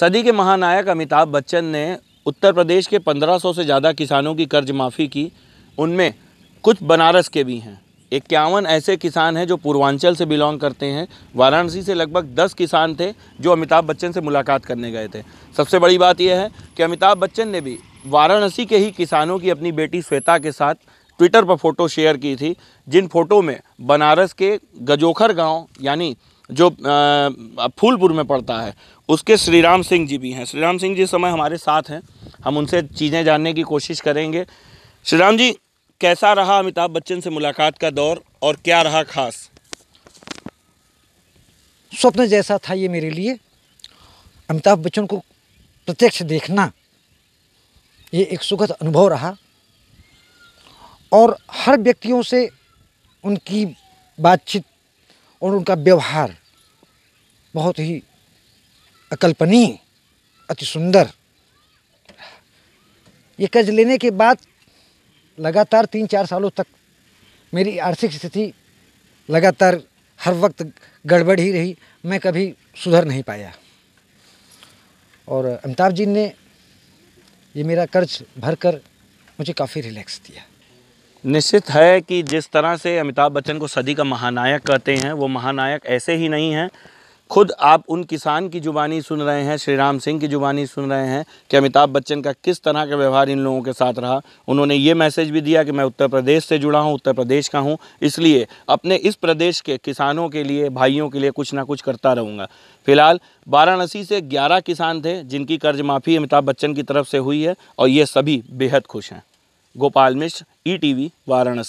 सदी के महानायक अमिताभ बच्चन ने उत्तर प्रदेश के 1500 से ज़्यादा किसानों की कर्ज माफ़ी की उनमें कुछ बनारस के भी हैं इक्यावन ऐसे किसान हैं जो पूर्वांचल से बिलोंग करते हैं वाराणसी से लगभग 10 किसान थे जो अमिताभ बच्चन से मुलाकात करने गए थे सबसे बड़ी बात यह है कि अमिताभ बच्चन ने भी वाराणसी के ही किसानों की अपनी बेटी श्वेता के साथ ट्विटर पर फ़ोटो शेयर की थी जिन फोटो में बनारस के गजोखर गांव यानी जो फूलपुर में पड़ता है उसके श्री राम सिंह जी भी हैं श्री राम सिंह जी समय हमारे साथ हैं हम उनसे चीज़ें जानने की कोशिश करेंगे श्री राम जी कैसा रहा अमिताभ बच्चन से मुलाकात का दौर और क्या रहा खास स्वप्न जैसा था ये मेरे लिए अमिताभ बच्चन को प्रत्यक्ष देखना ये एक सुखद अनुभव रहा और हर व्यक्तियों से उनकी बातचीत और उनका व्यवहार बहुत ही अकल्पनीय अति सुंदर ये कर्ज लेने के बाद लगातार तीन चार सालों तक मेरी आर्थिक स्थिति लगातार हर वक्त गड़बड़ ही रही मैं कभी सुधर नहीं पाया और अमिताभ जी ने ये मेरा कर्ज भर कर मुझे काफ़ी रिलैक्स दिया निश्चित है कि जिस तरह से अमिताभ बच्चन को सदी का महानायक कहते हैं वो महानायक ऐसे ही नहीं हैं खुद आप उन किसान की जुबानी सुन रहे हैं श्री राम सिंह की जुबानी सुन रहे हैं कि अमिताभ बच्चन का किस तरह का व्यवहार इन लोगों के साथ रहा उन्होंने ये मैसेज भी दिया कि मैं उत्तर प्रदेश से जुड़ा हूँ उत्तर प्रदेश का हूँ इसलिए अपने इस प्रदेश के किसानों के लिए भाइयों के लिए कुछ ना कुछ करता रहूँगा फिलहाल वाराणसी से ग्यारह किसान थे जिनकी कर्ज माफ़ी अमिताभ बच्चन की तरफ से हुई है और ये सभी बेहद खुश हैं गोपाल मिश्र ई e वाराणसी